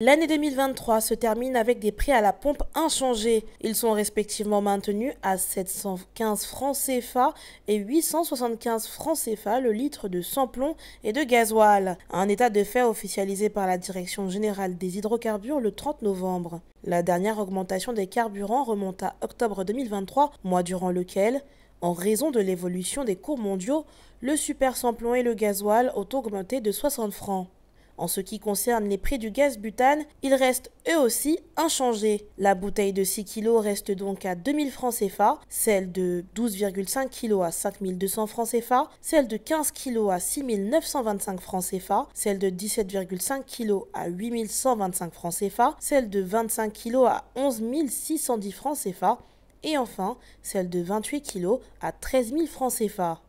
L'année 2023 se termine avec des prix à la pompe inchangés. Ils sont respectivement maintenus à 715 francs CFA et 875 francs CFA le litre de samplon et de gasoil, un état de fait officialisé par la Direction générale des hydrocarbures le 30 novembre. La dernière augmentation des carburants remonte à octobre 2023, mois durant lequel en raison de l'évolution des cours mondiaux, le super samplon et le gasoil ont augmenté de 60 francs. En ce qui concerne les prix du gaz butane, ils restent eux aussi inchangés. La bouteille de 6 kg reste donc à 2000 francs CFA, celle de 12,5 kg à 5200 francs CFA, celle de 15 kg à 6925 francs CFA, celle de 17,5 kg à 8125 francs CFA, celle de 25 kg à 11 610 francs CFA et enfin celle de 28 kg à 13 000 francs CFA.